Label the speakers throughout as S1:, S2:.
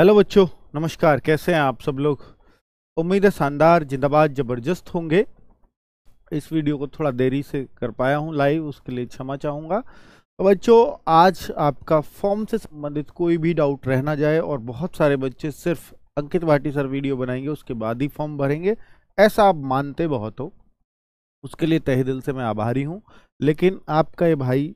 S1: hello बच्चों नमस्कार कैसे हैं आप सब लोग उम्मीद है शानदार जिंदाबाद ज़बरदस्त होंगे इस वीडियो को थोड़ा देरी से कर पाया हूं लाइव उसके लिए क्षमा चाहूँगा तो बच्चों आज आपका फॉर्म से संबंधित कोई भी डाउट रहना जाए और बहुत सारे बच्चे सिर्फ अंकित भाटी सर वीडियो बनाएंगे उसके बाद ही फॉर्म भरेंगे ऐसा आप मानते बहुत हो उसके लिए तह दिल से मैं आभारी हूँ लेकिन आपका ये भाई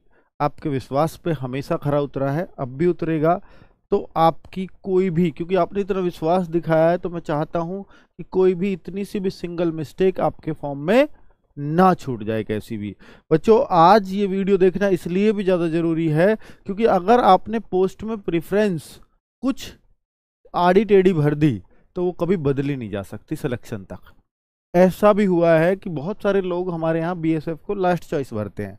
S1: आपके विश्वास पर हमेशा खरा उतरा है अब भी उतरेगा तो आपकी कोई भी क्योंकि आपने इतना विश्वास दिखाया है तो मैं चाहता हूं कि कोई भी इतनी सी भी सिंगल मिस्टेक आपके फॉर्म में ना छूट जाए कैसी भी बच्चों आज ये वीडियो देखना इसलिए भी ज़्यादा ज़रूरी है क्योंकि अगर आपने पोस्ट में प्रिफ्रेंस कुछ आड़ी टेढ़ी भर दी तो वो कभी बदली नहीं जा सकती सिलेक्शन तक ऐसा भी हुआ है कि बहुत सारे लोग हमारे यहाँ बी को लास्ट चॉइस भरते हैं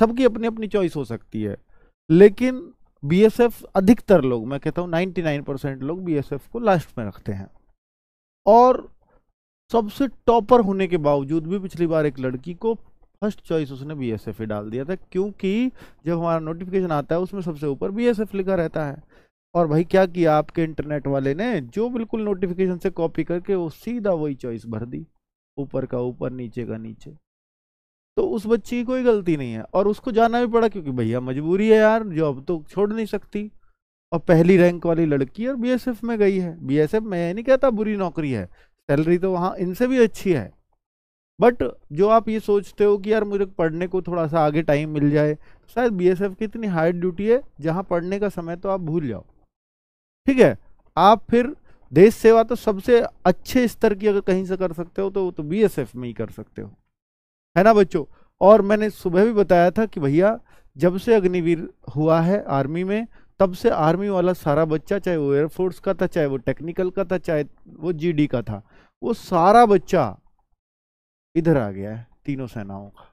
S1: सबकी अपनी अपनी चॉइस हो सकती है लेकिन बीएसएफ अधिकतर लोग मैं कहता हूँ 99 परसेंट लोग बीएसएफ को लास्ट में रखते हैं और सबसे टॉपर होने के बावजूद भी पिछली बार एक लड़की को फर्स्ट चॉइस उसने बी एस एफ ही डाल दिया था क्योंकि जब हमारा नोटिफिकेशन आता है उसमें सबसे ऊपर बी एस एफ लिखा रहता है और भाई क्या किया आपके इंटरनेट वाले ने जो बिल्कुल नोटिफिकेशन से कॉपी करके वो सीधा वही चॉइस भर दी ऊपर का ऊपर नीचे का नीचे तो उस बच्चे की कोई गलती नहीं है और उसको जाना भी पड़ा क्योंकि भैया मजबूरी है यार जॉब तो छोड़ नहीं सकती और पहली रैंक वाली लड़की और बीएसएफ में गई है बीएसएफ में ये नहीं कहता बुरी नौकरी है सैलरी तो वहाँ इनसे भी अच्छी है बट जो आप ये सोचते हो कि यार मुझे पढ़ने को थोड़ा सा आगे टाइम मिल जाए शायद बी एस की इतनी हार्ड ड्यूटी है जहाँ पढ़ने का समय तो आप भूल जाओ ठीक है आप फिर देश सेवा तो सबसे अच्छे स्तर की अगर कहीं से कर सकते हो तो वो तो बी में ही कर सकते हो है ना बच्चों और मैंने सुबह भी बताया था कि भैया जब से अग्निवीर हुआ है आर्मी में तब से आर्मी वाला सारा बच्चा चाहे वो एयरफोर्स का था चाहे वो टेक्निकल का था चाहे वो जी का था वो सारा बच्चा इधर आ गया है तीनों सेनाओं का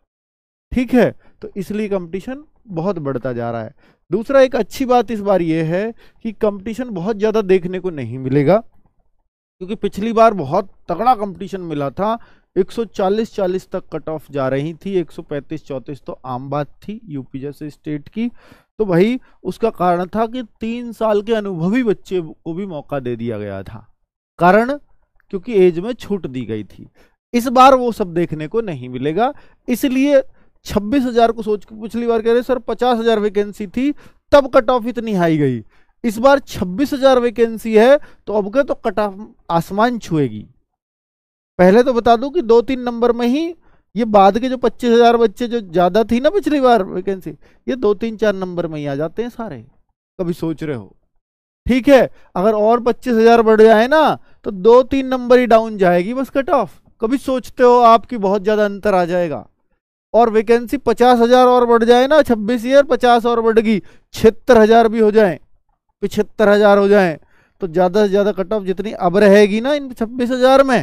S1: ठीक है तो इसलिए कंपटीशन बहुत बढ़ता जा रहा है दूसरा एक अच्छी बात इस बार ये है कि कंपटीशन बहुत ज़्यादा देखने को नहीं मिलेगा क्योंकि पिछली बार बहुत तगड़ा कंपटीशन मिला था 140-40 तक कट ऑफ जा रही थी 135-34 तो आम बात थी यूपी जैसे स्टेट की तो भाई उसका कारण था कि तीन साल के अनुभवी बच्चे को भी मौका दे दिया गया था कारण क्योंकि एज में छूट दी गई थी इस बार वो सब देखने को नहीं मिलेगा इसलिए छब्बीस हजार को सोच के पिछली बार कह रहे सर पचास हजार वैकेंसी थी तब कट ऑफ इतनी हाई गई इस बार छब्बीस हजार वैकेंसी है तो अब के तो कट ऑफ आसमान छुएगी पहले तो बता दूं कि दो तीन नंबर में ही ये बाद के जो पच्चीस हजार बच्चे जो ज़्यादा थी ना पिछली बार वैकेंसी ये दो तीन चार नंबर में ही आ जाते हैं सारे कभी सोच रहे हो ठीक है अगर और पच्चीस हजार बढ़ जाए ना तो दो तीन नंबर ही डाउन जाएगी बस कट ऑफ कभी सोचते हो आपकी बहुत ज़्यादा अंतर आ जाएगा और वैकेंसी पचास हजार और बढ़ जाए ना छब्बीस ईयर पचास और बढ़ गई छिहत्तर हजार भी हो जाए पिछहत्तर हजार हो जाए तो ज़्यादा से ज़्यादा कट ऑफ जितनी अब रहेगी ना इन छब्बीस हजार में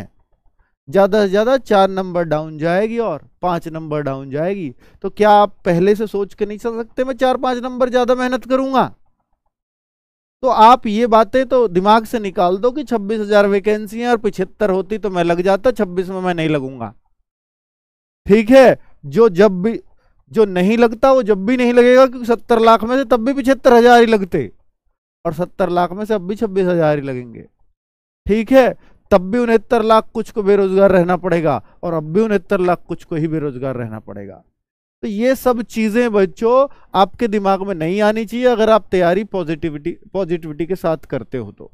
S1: ज़्यादा से ज़्यादा चार नंबर डाउन जाएगी और पाँच नंबर डाउन जाएगी तो क्या आप पहले से सोच के नहीं चल सकते मैं चार पाँच नंबर ज़्यादा मेहनत करूँगा तो आप ये बातें तो दिमाग से निकाल दो कि छब्बीस हज़ार वैकेंसी हैं और पिछहत्तर होती तो मैं लग जाता छब्बीस में मैं नहीं लगूंगा ठीक है जो जब भी जो नहीं लगता वो जब भी नहीं लगेगा क्योंकि सत्तर लाख में से तब भी पिछहत्तर हज़ार ही लगते और सत्तर लाख में से अब भी छब्बीस हज़ार ही लगेंगे ठीक है तब भी उनहत्तर लाख कुछ को बेरोजगार रहना पड़ेगा और अब भी उनहत्तर लाख कुछ को ही बेरोजगार रहना पड़ेगा तो ये सब चीज़ें बच्चों आपके दिमाग में नहीं आनी चाहिए अगर आप तैयारी पॉजिटिविटी पॉजिटिविटी के साथ करते हो तो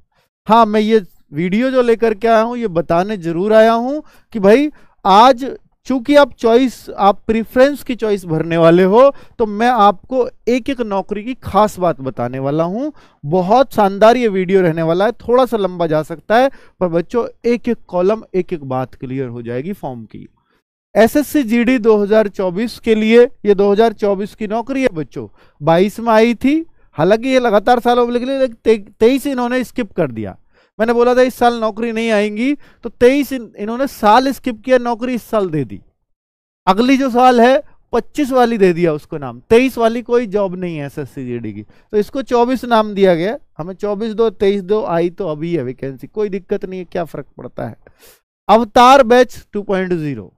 S1: हाँ मैं ये वीडियो जो लेकर के आया हूं ये बताने जरूर आया हूं कि भाई आज चूंकि आप चॉइस आप प्रिफ्रेंस की चॉइस भरने वाले हो तो मैं आपको एक एक नौकरी की खास बात बताने वाला हूं बहुत शानदार ये वीडियो रहने वाला है थोड़ा सा लंबा जा सकता है पर बच्चों एक एक कॉलम एक एक बात क्लियर हो जाएगी फॉर्म की एसएससी जीडी 2024 के लिए ये 2024 की नौकरी है बच्चों बाईस में आई थी हालांकि ये लगातार सालों लेकिन तेईस इन्होंने स्किप कर दिया मैंने बोला था इस साल नौकरी नहीं आएंगी तो तेईस इन, इन्होंने साल स्किप किया नौकरी इस साल दे दी अगली जो साल है पच्चीस वाली दे दिया उसको नाम तेईस वाली कोई जॉब नहीं है एस एस की तो इसको चौबीस नाम दिया गया हमें चौबीस दो तेईस दो आई तो अभी है वैकेंसी कोई दिक्कत नहीं है क्या फर्क पड़ता है अवतार बैच 2.0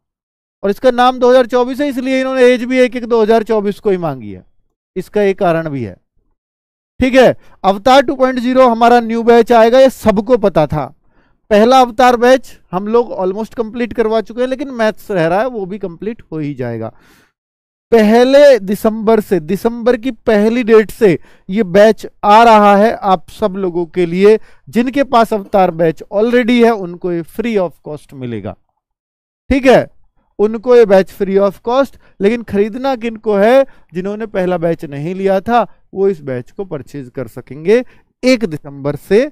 S1: और इसका नाम 2024 है इसलिए इन्होंने एज भी एक एक चौबीस को ही मांगी है इसका एक कारण भी है ठीक है अवतार 2.0 हमारा न्यू बैच आएगा ये सबको पता था पहला अवतार बैच हम लोग ऑलमोस्ट कंप्लीट करवा चुके हैं लेकिन मैथ्स रह रहा है वो भी कंप्लीट हो ही जाएगा पहले दिसंबर से दिसंबर की पहली डेट से ये बैच आ रहा है आप सब लोगों के लिए जिनके पास अवतार बैच ऑलरेडी है उनको ये फ्री ऑफ कॉस्ट मिलेगा ठीक है उनको ये बैच फ्री ऑफ कॉस्ट लेकिन खरीदना किनको है जिन्होंने पहला बैच नहीं लिया था वो इस बैच को परचेज कर सकेंगे एक दिसंबर से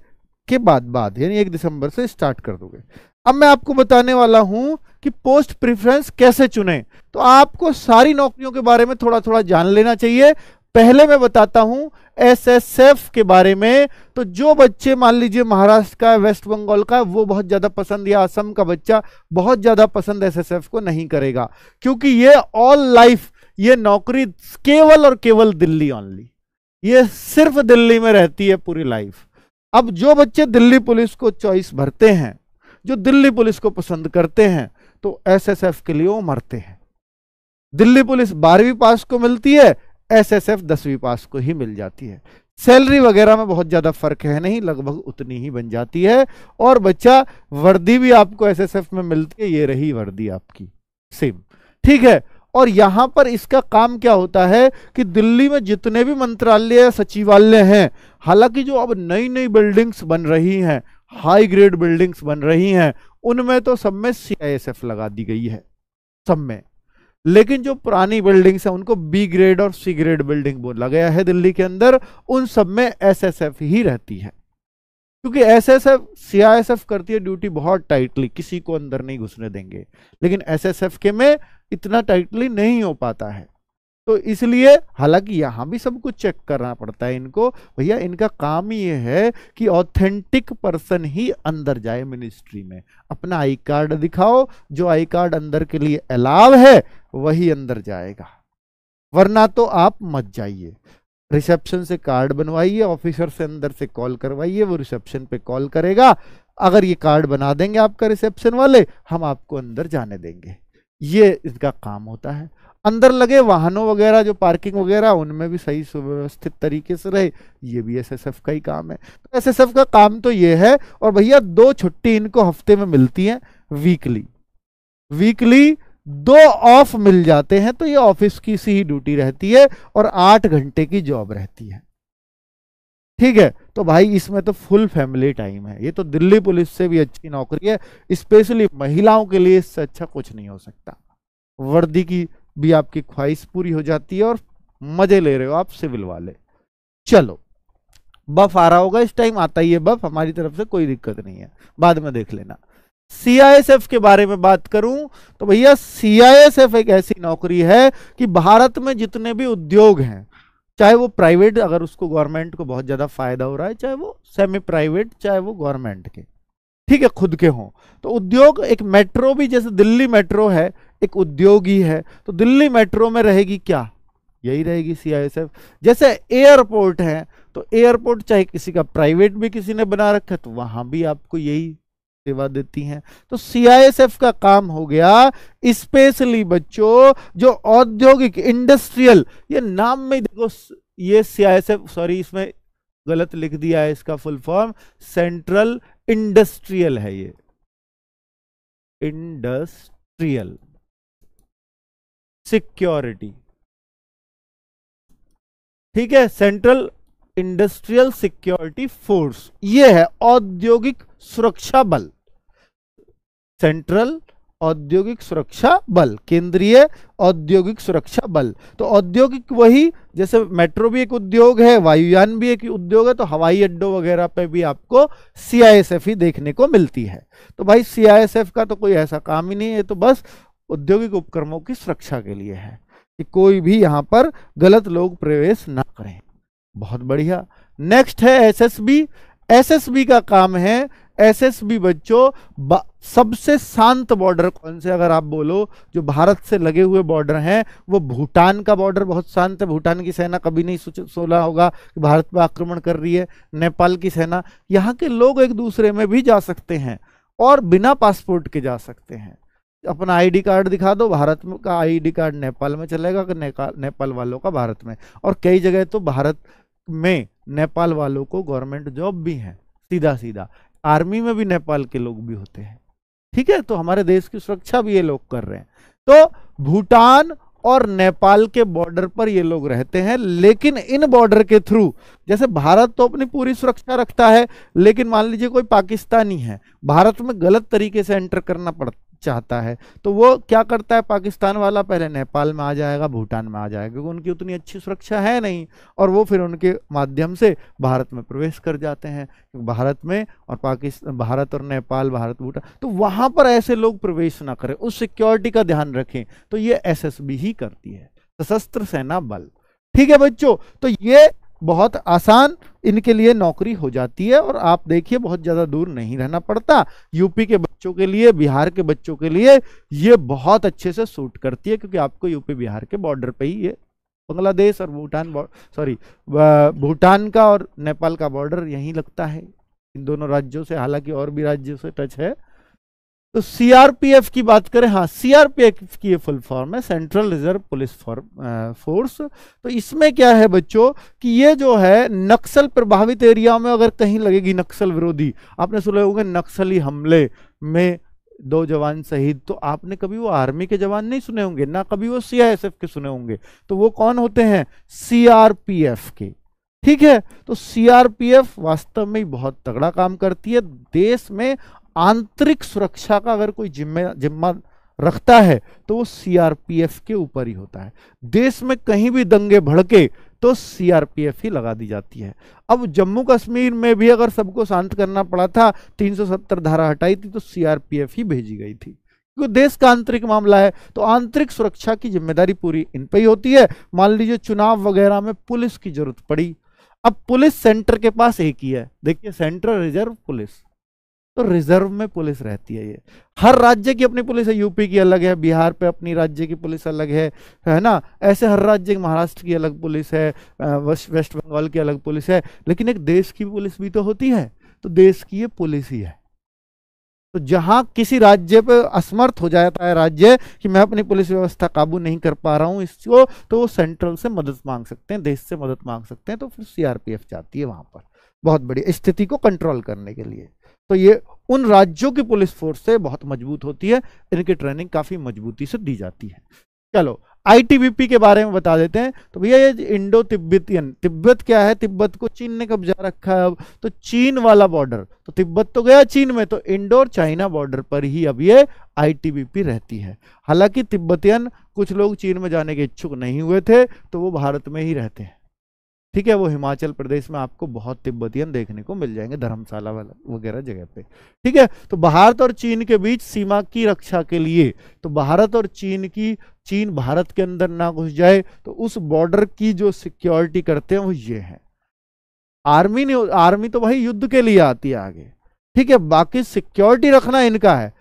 S1: के बाद बाद यानी एक दिसंबर से स्टार्ट कर दोगे अब मैं आपको बताने वाला हूं कि पोस्ट प्रिफरेंस कैसे चुने तो आपको सारी नौकरियों के बारे में थोड़ा थोड़ा जान लेना चाहिए पहले मैं बताता हूं एसएसएफ के बारे में तो जो बच्चे मान लीजिए महाराष्ट्र का वेस्ट बंगाल का वो बहुत ज़्यादा पसंद या असम का बच्चा बहुत ज़्यादा पसंद एसएसएफ को नहीं करेगा क्योंकि ये ऑल लाइफ ये नौकरी केवल और केवल दिल्ली ऑनली ये सिर्फ दिल्ली में रहती है पूरी लाइफ अब जो बच्चे दिल्ली पुलिस को चॉइस भरते हैं जो दिल्ली पुलिस को पसंद करते हैं तो एसएसएफ के लिए वो मरते हैं दिल्ली पुलिस बारहवीं पास को मिलती है एसएसएफ दसवीं पास को ही मिल जाती है सैलरी वगैरह में बहुत ज़्यादा फर्क है नहीं लगभग उतनी ही बन जाती है और बच्चा वर्दी भी आपको एसएसएफ में मिलती है ये रही वर्दी आपकी सेम ठीक है और यहाँ पर इसका काम क्या होता है कि दिल्ली में जितने भी मंत्रालय सचिवालय हैं हालांकि जो अब नई नई बिल्डिंग्स बन रही हैं हाई ग्रेड बिल्डिंग्स बन रही हैं उनमें तो सब में सी लगा दी गई है सब में लेकिन जो पुरानी बिल्डिंग्स हैं उनको बी ग्रेड और सी ग्रेड बिल्डिंग बोला गया है दिल्ली के अंदर उन सब में एसएसएफ ही रहती है क्योंकि एसएसएफ सीआईएसएफ करती है ड्यूटी बहुत टाइटली किसी को अंदर नहीं घुसने देंगे लेकिन एसएसएफ के में इतना टाइटली नहीं हो पाता है तो इसलिए हालांकि यहां भी सब कुछ चेक करना पड़ता है इनको भैया इनका काम ये है कि ऑथेंटिक पर्सन ही अंदर जाए मिनिस्ट्री में अपना आई कार्ड दिखाओ जो आई कार्ड अंदर के लिए अलाव है वही अंदर जाएगा वरना तो आप मत जाइए रिसेप्शन से कार्ड बनवाइए ऑफिसर से अंदर से कॉल करवाइए वो रिसेप्शन पे कॉल करेगा अगर ये कार्ड बना देंगे आपका रिसेप्शन वाले हम आपको अंदर जाने देंगे ये इसका काम होता है अंदर लगे वाहनों वगैरह जो पार्किंग वगैरह उनमें भी सही सुव्यवस्थित तरीके से रहे ये भी एसएसएफ का ही काम है तो एसएसएफ का काम तो ये है और भैया दो छुट्टी इनको हफ्ते में मिलती है वीकली वीकली दो ऑफ मिल जाते हैं तो ये ऑफिस की सी ही ड्यूटी रहती है और आठ घंटे की जॉब रहती है ठीक है तो भाई इसमें तो फुल फैमिली टाइम है ये तो दिल्ली पुलिस से भी अच्छी नौकरी है स्पेशली महिलाओं के लिए इससे अच्छा कुछ नहीं हो सकता वर्दी की भी आपकी ख्वाहिश पूरी हो जाती है और मजे ले रहे हो आप सिविल वाले चलो बफ आ रहा होगा इस टाइम आता ही है बफ हमारी तरफ से कोई दिक्कत नहीं है बाद में देख लेना सीआईएसएफ के बारे में बात करूं तो भैया सीआईएसएफ एक ऐसी नौकरी है कि भारत में जितने भी उद्योग हैं चाहे वो प्राइवेट अगर उसको गवर्नमेंट को बहुत ज़्यादा फायदा हो रहा है चाहे वो सेमी प्राइवेट चाहे वो गवर्नमेंट के ठीक है खुद के हों तो उद्योग एक मेट्रो भी जैसे दिल्ली मेट्रो है एक उद्योग ही है तो दिल्ली मेट्रो में रहेगी क्या यही रहेगी सी आई एस एफ जैसे एयरपोर्ट है तो एयरपोर्ट चाहे किसी का प्राइवेट भी किसी ने बना रखा है तो वहाँ भी आपको यही सेवा देती हैं तो सीआईएसएफ का काम हो गया स्पेशली बच्चों जो औद्योगिक इंडस्ट्रियल ये नाम में देखो ये सीआईएसएफ सॉरी इसमें गलत लिख दिया है इसका फुल फॉर्म सेंट्रल इंडस्ट्रियल है ये इंडस्ट्रियल सिक्योरिटी ठीक है सेंट्रल इंडस्ट्रियल सिक्योरिटी फोर्स ये है औद्योगिक सुरक्षा बल सेंट्रल औद्योगिक सुरक्षा बल केंद्रीय औद्योगिक सुरक्षा बल तो औद्योगिक वही जैसे मेट्रो भी एक उद्योग है वायुयान भी एक उद्योग है तो हवाई अड्डों वगैरह पे भी आपको सीआईएसएफ ही देखने को मिलती है तो भाई सीआईएसएफ का तो कोई ऐसा काम ही नहीं है तो बस औद्योगिक उपक्रमों की सुरक्षा के लिए है कि कोई भी यहाँ पर गलत लोग प्रवेश ना करें बहुत बढ़िया नेक्स्ट है एस बी का काम है एसएसबी बच्चों सबसे शांत बॉर्डर कौन से अगर आप बोलो जो भारत से लगे हुए बॉर्डर हैं वो भूटान का बॉर्डर बहुत शांत है भूटान की सेना कभी नहीं सोला होगा कि भारत पर आक्रमण कर रही है नेपाल की सेना यहाँ के लोग एक दूसरे में भी जा सकते हैं और बिना पासपोर्ट के जा सकते हैं अपना आईडी कार्ड दिखा दो भारत का आईडी कार्ड नेपाल में चलेगा कि नेपाल वालों का भारत में और कई जगह तो भारत में नेपाल वालों को गवर्नमेंट जॉब भी है सीधा सीधा आर्मी में भी नेपाल के लोग भी होते हैं ठीक है तो हमारे देश की सुरक्षा भी ये लोग कर रहे हैं तो भूटान और नेपाल के बॉर्डर पर ये लोग रहते हैं लेकिन इन बॉर्डर के थ्रू जैसे भारत तो अपनी पूरी सुरक्षा रखता है लेकिन मान लीजिए कोई पाकिस्तानी है भारत में गलत तरीके से एंटर करना पड़ता चाहता है तो वो क्या करता है पाकिस्तान वाला पहले नेपाल में आ जाएगा भूटान में आ जाएगा क्योंकि उनकी उतनी अच्छी सुरक्षा है नहीं और वो फिर उनके माध्यम से भारत में प्रवेश कर जाते हैं भारत में और पाकिस्तान भारत और नेपाल भारत भूटान तो वहाँ पर ऐसे लोग प्रवेश ना करें उस सिक्योरिटी का ध्यान रखें तो ये एस ही करती है सशस्त्र सेना बल ठीक है बच्चों तो ये बहुत आसान इनके लिए नौकरी हो जाती है और आप देखिए बहुत ज़्यादा दूर नहीं रहना पड़ता यूपी के बच्चों के लिए बिहार के बच्चों के लिए ये बहुत अच्छे से सूट करती है क्योंकि आपको यूपी बिहार के बॉर्डर पे ही ये बांग्लादेश और भूटान सॉरी भूटान का और नेपाल का बॉर्डर यहीं लगता है इन दोनों राज्यों से हालांकि और भी राज्यों से टच है तो सीआरपीएफ की बात करें हाँ सीआरपीएफ की ये फुल फॉर्म है सेंट्रल रिजर्व पुलिस फोर्स तो इसमें क्या है बच्चों कि ये जो है नक्सल प्रभावित एरिया में अगर कहीं लगेगी नक्सल विरोधी आपने सुने होंगे नक्सली हमले में दो जवान शहीद तो आपने कभी वो आर्मी के जवान नहीं सुने होंगे ना कभी वो सीआईएसएफ के सुने होंगे तो वो कौन होते हैं सीआरपीएफ के ठीक है तो सीआरपीएफ वास्तव में बहुत तगड़ा काम करती है देश में आंतरिक सुरक्षा का अगर कोई जिम्मे जिम्मा रखता है तो वो सीआरपीएफ के ऊपर ही होता है देश में कहीं भी दंगे भड़के तो सीआरपीएफ ही लगा दी जाती है अब जम्मू कश्मीर में भी अगर सबको शांत करना पड़ा था 370 धारा हटाई थी तो सीआरपीएफ ही भेजी गई थी क्योंकि देश का आंतरिक मामला है तो आंतरिक सुरक्षा की जिम्मेदारी पूरी इन पर ही होती है मान लीजिए चुनाव वगैरह में पुलिस की जरूरत पड़ी अब पुलिस सेंटर के पास एक ही है देखिए सेंट्रल रिजर्व पुलिस तो रिजर्व में पुलिस रहती है ये हर राज्य की अपनी पुलिस है यूपी की अलग है बिहार पे अपनी राज्य की पुलिस अलग है है ना ऐसे हर राज्य की महाराष्ट्र की अलग पुलिस है वेस्ट बंगाल की अलग पुलिस है लेकिन एक देश की पुलिस भी तो होती है तो देश की ये पुलिस ही है तो जहां किसी राज्य पर असमर्थ हो जाता है राज्य कि मैं अपनी पुलिस व्यवस्था काबू नहीं कर पा रहा हूं इसको तो वो सेंट्रल से मदद मांग सकते हैं देश से मदद मांग सकते हैं तो फिर सीआरपीएफ जाती है वहां पर बहुत बड़ी स्थिति को कंट्रोल करने के लिए तो ये उन राज्यों की पुलिस फोर्स से बहुत मजबूत होती है इनकी ट्रेनिंग काफ़ी मजबूती से दी जाती है चलो आईटीबीपी के बारे में बता देते हैं तो भैया ये इंडो तिब्बतियन तिब्बत क्या है तिब्बत को चीन ने कब्जा रखा है अब तो चीन वाला बॉर्डर तो तिब्बत तो गया चीन में तो इंडो और चाइना बॉर्डर पर ही अब ये आईटीबीपी रहती है हालांकि तिब्बतियन कुछ लोग चीन में जाने के इच्छुक नहीं हुए थे तो वो भारत में ही रहते हैं ठीक है वो हिमाचल प्रदेश में आपको बहुत तिब्बतियन देखने को मिल जाएंगे धर्मशाला वाला वगैरह जगह पे ठीक है तो भारत और चीन के बीच सीमा की रक्षा के लिए तो भारत और चीन की चीन भारत के अंदर ना घुस जाए तो उस बॉर्डर की जो सिक्योरिटी करते हैं वो ये है आर्मी ने आर्मी तो भाई युद्ध के लिए आती है आगे ठीक है बाकी सिक्योरिटी रखना इनका है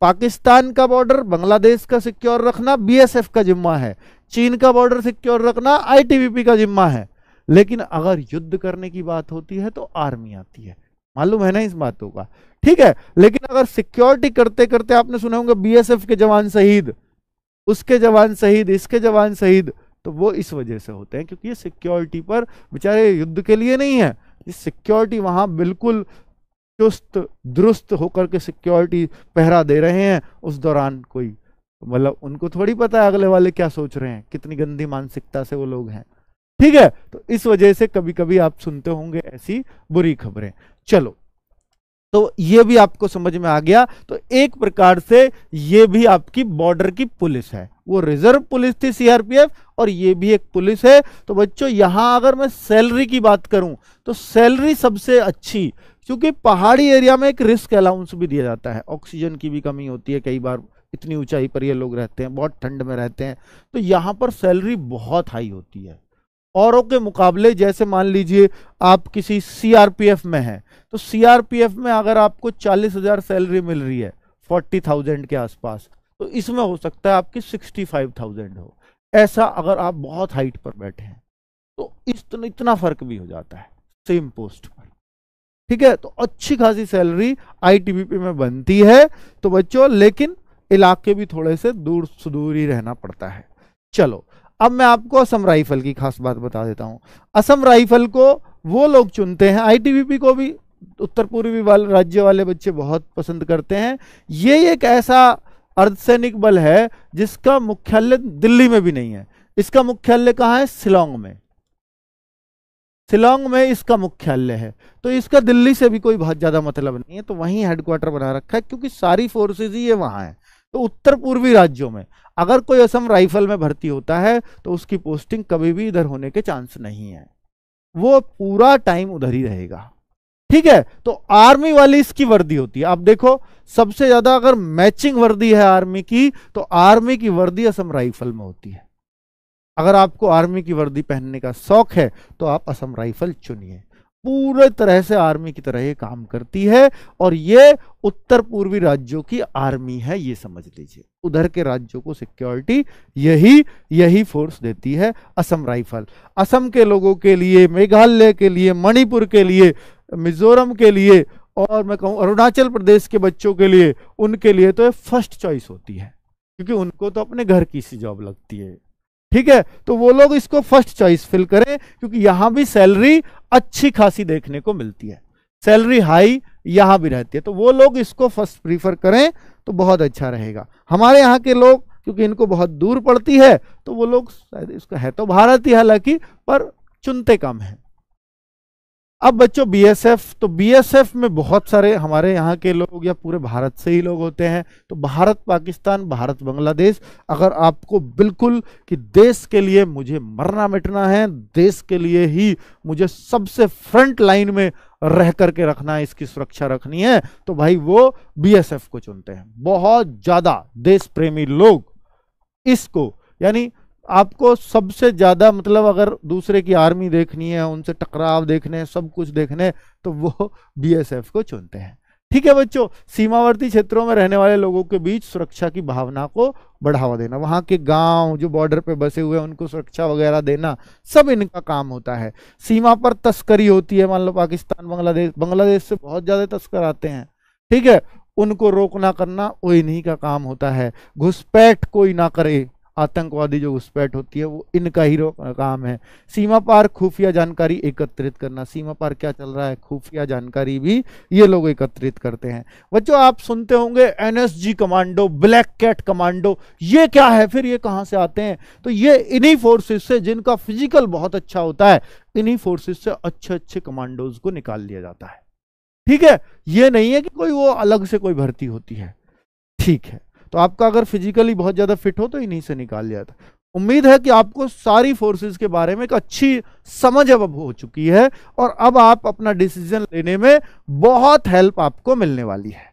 S1: पाकिस्तान का बॉर्डर बांग्लादेश का सिक्योर रखना बीएसएफ का जिम्मा है चीन का बॉर्डर सिक्योर रखना आईटीबीपी का जिम्मा है लेकिन अगर युद्ध करने की बात होती है तो आर्मी आती है मालूम है ना इस बातों का ठीक है लेकिन अगर सिक्योरिटी करते करते आपने सुना होंगे बीएसएफ के जवान शहीद उसके जवान शहीद इसके जवान शहीद तो वो इस वजह से होते हैं क्योंकि ये सिक्योरिटी पर बेचारे युद्ध के लिए नहीं है ये सिक्योरिटी वहां बिल्कुल चुस्त दुरुस्त होकर के सिक्योरिटी पहरा दे रहे हैं उस दौरान कोई मतलब उनको थोड़ी पता है अगले वाले क्या सोच रहे हैं कितनी गंदी मानसिकता से वो लोग हैं ठीक है तो इस वजह से कभी कभी आप सुनते होंगे ऐसी बुरी खबरें चलो तो ये भी आपको समझ में आ गया तो एक प्रकार से ये भी आपकी बॉर्डर की पुलिस है वो रिजर्व पुलिस थी सीआरपीएफ और ये भी एक पुलिस है तो बच्चों यहां अगर मैं सैलरी की बात करूं तो सैलरी सबसे अच्छी क्योंकि पहाड़ी एरिया में एक रिस्क अलाउंस भी दिया जाता है ऑक्सीजन की भी कमी होती है कई बार इतनी ऊंचाई पर ये लोग रहते हैं बहुत ठंड में रहते हैं तो यहां पर सैलरी बहुत हाई होती है औरों के मुकाबले जैसे मान लीजिए आप किसी सीआरपीएफ में हैं तो सीआरपीएफ में अगर आपको चालीस हजार सैलरी मिल रही है फोर्टी थाउजेंड के आसपास तो इसमें हो सकता है आपकी सिक्सटी फाइव थाउजेंड हो ऐसा अगर आप बहुत हाइट पर बैठे हैं तो इस तो इतना फर्क भी हो जाता है सेम पोस्ट पर ठीक है तो अच्छी खासी सैलरी आईटीबीपी में बनती है तो बच्चों लेकिन इलाके भी थोड़े से दूर सुदूर ही रहना पड़ता है चलो अब मैं आपको असम राइफल की खास बात बता देता हूँ असम राइफल को वो लोग चुनते हैं आईटीबीपी को भी उत्तर पूर्वी वाले राज्य वाले बच्चे बहुत पसंद करते हैं ये एक ऐसा अर्धसैनिक बल है जिसका मुख्यालय दिल्ली में भी नहीं है इसका मुख्यालय कहाँ है शिलोंग में शिलोंग में इसका मुख्यालय है तो इसका दिल्ली से भी कोई बहुत ज़्यादा मतलब नहीं है तो वहीं हेडक्वार्टर बना रखा है क्योंकि सारी फोर्सेज ही ये वहां है तो उत्तर पूर्वी राज्यों में अगर कोई असम राइफल में भर्ती होता है तो उसकी पोस्टिंग कभी भी इधर होने के चांस नहीं है वो पूरा टाइम उधर ही रहेगा ठीक है तो आर्मी वाली इसकी वर्दी होती है आप देखो सबसे ज्यादा अगर मैचिंग वर्दी है आर्मी की तो आर्मी की वर्दी असम राइफल में होती है अगर आपको आर्मी की वर्दी पहनने का शौक है तो आप असम राइफल चुनिए पूरे तरह से आर्मी की तरह ये काम करती है और ये उत्तर पूर्वी राज्यों की आर्मी है ये समझ लीजिए उधर के राज्यों को सिक्योरिटी यही यही फोर्स देती है असम राइफल असम के लोगों के लिए मेघालय के लिए मणिपुर के लिए मिजोरम के लिए और मैं कहूँ अरुणाचल प्रदेश के बच्चों के लिए उनके लिए तो ये फर्स्ट चॉइस होती है क्योंकि उनको तो अपने घर की सी जॉब लगती है ठीक है तो वो लोग इसको फर्स्ट चॉइस फिल करें क्योंकि यहां भी सैलरी अच्छी खासी देखने को मिलती है सैलरी हाई यहां भी रहती है तो वो लोग इसको फर्स्ट प्रीफर करें तो बहुत अच्छा रहेगा हमारे यहाँ के लोग क्योंकि इनको बहुत दूर पड़ती है तो वो लोग इसका है तो भारत ही हालांकि पर चुनते कम हैं अब बच्चों बीएसएफ तो बीएसएफ में बहुत सारे हमारे यहाँ के लोग या पूरे भारत से ही लोग होते हैं तो भारत पाकिस्तान भारत बांग्लादेश अगर आपको बिल्कुल कि देश के लिए मुझे मरना मिटना है देश के लिए ही मुझे सबसे फ्रंट लाइन में रह करके रखना है इसकी सुरक्षा रखनी है तो भाई वो बीएसएफ को चुनते हैं बहुत ज़्यादा देश प्रेमी लोग इसको यानी आपको सबसे ज़्यादा मतलब अगर दूसरे की आर्मी देखनी है उनसे टकराव देखने सब कुछ देखने तो वो बीएसएफ को चुनते हैं ठीक है बच्चों सीमावर्ती क्षेत्रों में रहने वाले लोगों के बीच सुरक्षा की भावना को बढ़ावा देना वहाँ के गांव जो बॉर्डर पे बसे हुए हैं उनको सुरक्षा वगैरह देना सब इनका काम होता है सीमा पर तस्करी होती है मान लो पाकिस्तान बांग्लादेश बांग्लादेश से बहुत ज़्यादा तस्कर आते हैं ठीक है उनको रोकना करना वो इन्हीं का काम होता है घुसपैठ कोई ना करे आतंकवादी जो घुसपैठ होती है वो इनका ही काम है सीमा पार खुफिया जानकारी एकत्रित करना सीमा पार क्या चल रहा है खुफिया जानकारी भी ये लोग एकत्रित करते हैं बच्चों आप सुनते होंगे NSG commando black cat commando ये क्या है फिर ये कहाँ से आते हैं तो ये इन्हीं फोर्सेज से जिनका फिजिकल बहुत अच्छा होता है इन्हीं फोर्सेज से अच्छे अच्छे कमांडोज को निकाल लिया जाता है ठीक है ये नहीं है कि कोई वो अलग से कोई भर्ती होती है ठीक है तो आपका अगर फिजिकली बहुत ज़्यादा फिट हो तो इन्हीं से निकाल जाता उम्मीद है कि आपको सारी फोर्सेस के बारे में एक अच्छी समझ अब हो चुकी है और अब आप अपना डिसीजन लेने में बहुत हेल्प आपको मिलने वाली है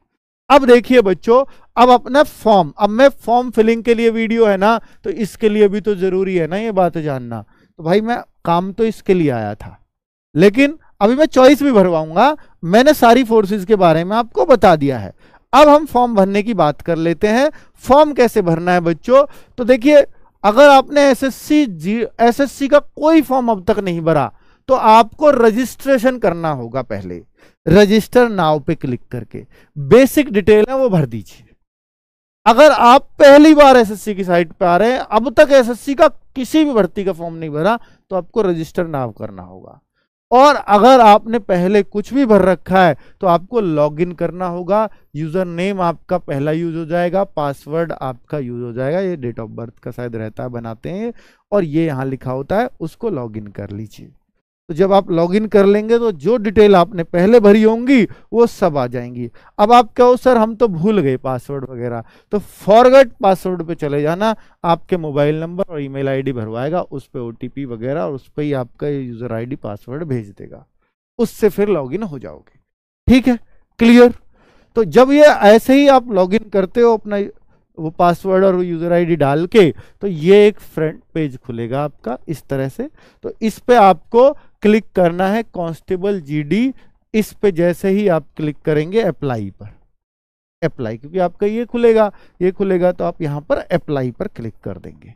S1: अब देखिए बच्चों अब अपना फॉर्म अब मैं फॉर्म फिलिंग के लिए वीडियो है ना तो इसके लिए भी तो ज़रूरी है ना ये बात जानना तो भाई मैं काम तो इसके लिए आया था लेकिन अभी मैं चॉइस भी भरवाऊंगा मैंने सारी फोर्सेस के बारे में आपको बता दिया है अब हम फॉर्म भरने की बात कर लेते हैं फॉर्म कैसे भरना है बच्चों तो देखिए अगर आपने एसएससी जी एसएससी का कोई फॉर्म अब तक नहीं भरा तो आपको रजिस्ट्रेशन करना होगा पहले रजिस्टर नाव पे क्लिक करके बेसिक डिटेल है वो भर दीजिए अगर आप पहली बार एसएससी की साइट पे आ रहे हैं अब तक एसएससी का किसी भी भर्ती का फॉर्म नहीं भरा तो आपको रजिस्टर नाव करना होगा और अगर आपने पहले कुछ भी भर रखा है तो आपको लॉगिन करना होगा यूज़र नेम आपका पहला यूज़ हो जाएगा पासवर्ड आपका यूज़ हो जाएगा ये डेट ऑफ बर्थ का शायद रहता है बनाते हैं और ये यहाँ लिखा होता है उसको लॉगिन कर लीजिए तो जब आप लॉगिन कर लेंगे तो जो डिटेल आपने पहले भरी होंगी वो सब आ जाएंगी अब आप कहो सर हम तो भूल गए पासवर्ड वगैरह तो फॉरगेट पासवर्ड पे चले जाना आपके मोबाइल नंबर और ईमेल आईडी भरवाएगा उस पर ओ वगैरह और उस पर ही आपका यूज़र आईडी पासवर्ड भेज देगा उससे फिर लॉगिन हो जाओगे ठीक है क्लियर तो जब ये ऐसे ही आप लॉगिन करते हो अपना वो पासवर्ड और यूज़र आईडी डाल के तो ये एक फ्रंट पेज खुलेगा आपका इस तरह से तो इस पे आपको क्लिक करना है कांस्टेबल जीडी इस पे जैसे ही आप क्लिक करेंगे अप्लाई पर अप्लाई क्योंकि आपका ये खुलेगा ये खुलेगा तो आप यहां पर अप्लाई पर क्लिक कर देंगे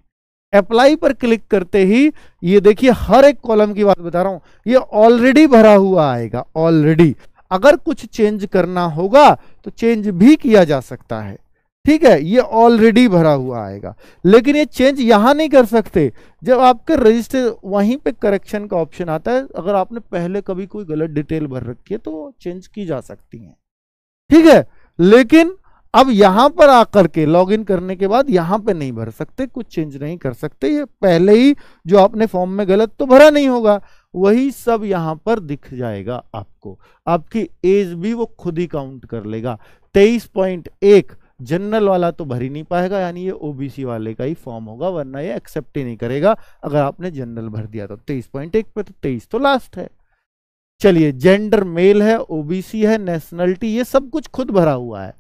S1: अप्लाई पर क्लिक करते ही ये देखिए हर एक कॉलम की बात बता रहा हूं ये ऑलरेडी भरा हुआ आएगा ऑलरेडी अगर कुछ चेंज करना होगा तो चेंज भी किया जा सकता है ठीक है ये ऑलरेडी भरा हुआ आएगा लेकिन ये चेंज यहाँ नहीं कर सकते जब आपके रजिस्टर वहीं पे करेक्शन का ऑप्शन आता है अगर आपने पहले कभी कोई गलत डिटेल भर रखी है तो चेंज की जा सकती है ठीक है लेकिन अब यहां पर आकर के लॉगिन करने के बाद यहां पे नहीं भर सकते कुछ चेंज नहीं कर सकते ये पहले ही जो आपने फॉर्म में गलत तो भरा नहीं होगा वही सब यहां पर दिख जाएगा आपको आपकी एज भी वो खुद ही काउंट कर लेगा तेईस पॉइंट एक जनरल वाला तो भर ही नहीं पाएगा यानी ये ओबीसी वाले का ही फॉर्म होगा वरना ये एक्सेप्ट ही नहीं करेगा अगर आपने जनरल भर दिया तो तेईस पॉइंट एक पे तो तेईस तो लास्ट है चलिए जेंडर मेल है ओबीसी है नेशनलिटी ये सब कुछ खुद भरा हुआ है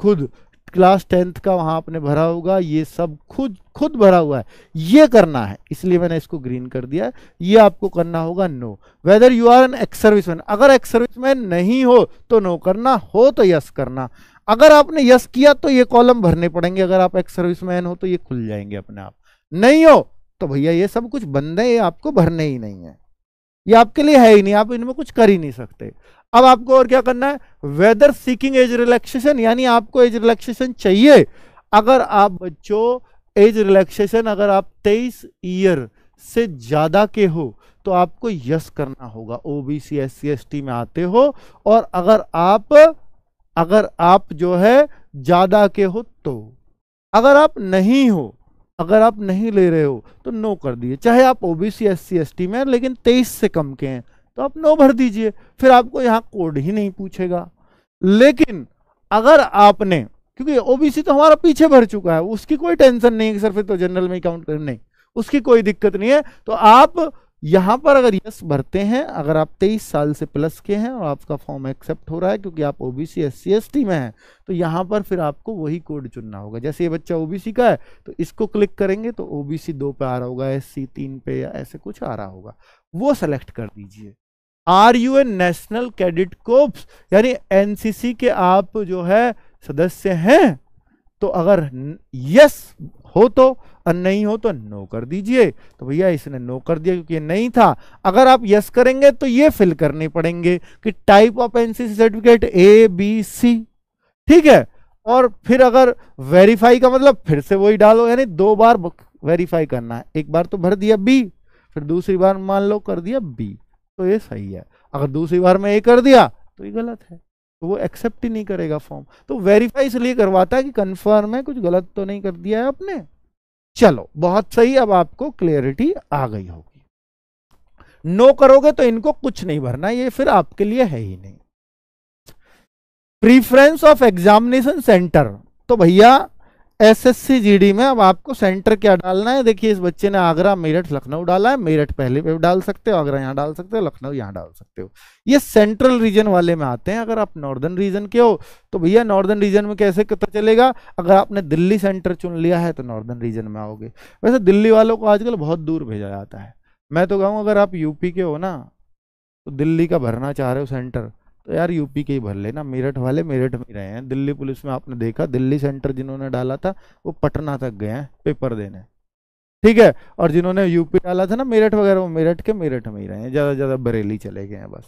S1: खुद क्लास टेंथ का वहां आपने भरा होगा ये सब खुद खुद भरा हुआ है ये करना है इसलिए मैंने इसको ग्रीन कर दिया ये आपको करना होगा know whether you are an ex serviceman अगर एक्स सर्विसमैन नहीं हो तो नो करना हो तो यस करना अगर आपने यस किया तो ये कॉलम भरने पड़ेंगे अगर आप एक्स सर्विसमैन हो तो ये खुल जाएंगे अपने आप नहीं हो तो भैया ये सब कुछ बंद है ये आपको भरने ही नहीं है ये आपके लिए है ही नहीं आप इनमें कुछ कर ही नहीं सकते अब आपको और क्या करना है वेदर सीकिंग एज रिलैक्सेशन यानी आपको एज रिलैक्सेशन चाहिए अगर आप बच्चों एज रिलैक्सेशन अगर आप 23 ईयर से ज़्यादा के हो तो आपको यस करना होगा O B C S C S T में आते हो और अगर आप अगर आप जो है ज़्यादा के हो तो अगर आप नहीं हो अगर आप नहीं ले रहे हो तो नो कर दिए चाहे आप OBC S C S T में लेकिन तेईस से कम के हैं तो आप नो भर दीजिए फिर आपको यहाँ कोड ही नहीं पूछेगा लेकिन अगर आपने क्योंकि ओबीसी तो हमारा पीछे भर चुका है उसकी कोई टेंशन नहीं है सर फिर तो जनरल में काउंट नहीं उसकी कोई दिक्कत नहीं है तो आप यहाँ पर अगर यस भरते हैं अगर आप 23 साल से प्लस के हैं और आपका फॉर्म एक्सेप्ट हो रहा है क्योंकि आप ओबीसी एस सी में हैं तो यहाँ पर फिर आपको वही कोड चुनना होगा जैसे ये बच्चा ओबीसी का है तो इसको क्लिक करेंगे तो ओबीसी दो पे आ रहा होगा एस सी तीन पे या ऐसे कुछ आ रहा होगा वो सेलेक्ट कर दीजिए are you a National Cadet Corps यानी एन के आप जो है सदस्य हैं तो अगर यस हो तो और नहीं हो तो नो कर दीजिए तो भैया इसने नो कर दिया क्योंकि ये नहीं था अगर आप यस करेंगे तो ये फिल करने पड़ेंगे कि type of NCC certificate A B C ठीक है और फिर अगर वेरीफाई का मतलब फिर से वही डालो यानी दो बार वेरीफाई करना है एक बार तो भर दिया बी फिर दूसरी बार मान लो कर दिया बी तो ये सही है अगर दूसरी बार में ए कर दिया तो ये गलत है तो वो एक्सेप्ट ही नहीं करेगा फॉर्म तो वेरीफाई इसलिए करवाता है कि कंफर्म है कुछ गलत तो नहीं कर दिया है आपने चलो बहुत सही अब आपको क्लियरिटी आ गई होगी नो करोगे तो इनको कुछ नहीं भरना ये फिर आपके लिए है ही नहीं प्रीफरेंस ऑफ एग्जामिनेशन सेंटर तो भैया एसएससी जीडी में अब आपको सेंटर क्या डालना है देखिए इस बच्चे ने आगरा मेरठ लखनऊ डाला है मेरठ पहले पे डाल सकते हो आगरा यहाँ डाल सकते हो लखनऊ यहाँ डाल सकते हो ये सेंट्रल रीजन वाले में आते हैं अगर आप नॉर्दर्न रीजन के हो तो भैया नॉर्दर्न रीजन में कैसे पता चलेगा अगर आपने दिल्ली सेंटर चुन लिया है तो नॉर्दर्न रीजन में आओगे वैसे दिल्ली वालों को आजकल बहुत दूर भेजा जाता है मैं तो कहूँ अगर आप यूपी के हो ना तो दिल्ली का भरना चाह रहे हो सेंटर तो यार यूपी के ही भर लेना मेरठ वाले मेरठ में रहे हैं दिल्ली पुलिस में आपने देखा दिल्ली सेंटर जिन्होंने डाला था वो पटना तक गए हैं पेपर देने ठीक है और जिन्होंने यूपी डाला था ना मेरठ वगैरह वो मेरठ के मेरठ में ही रहे हैं ज़्यादा ज़्यादा बरेली चले गए हैं बस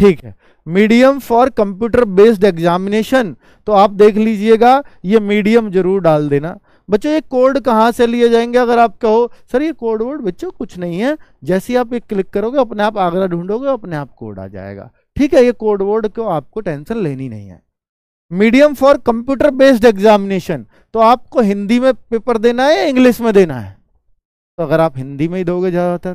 S1: ठीक है medium for computer based examination तो आप देख लीजिएगा ये मीडियम जरूर डाल देना बच्चों ये कोड कहाँ से लिए जाएंगे अगर आप कहो सर ये कोड वोड बच्चों कुछ नहीं है जैसे आप ये क्लिक करोगे अपने आप आगरा ढूंढोगे अपने आप कोड आ जाएगा ठीक है ये कोड वर्ड को आपको टेंशन लेनी नहीं है medium for computer based examination तो आपको हिंदी में पेपर देना है या इंग्लिश में देना है तो अगर आप हिंदी में ही दोगे ज़्यादातर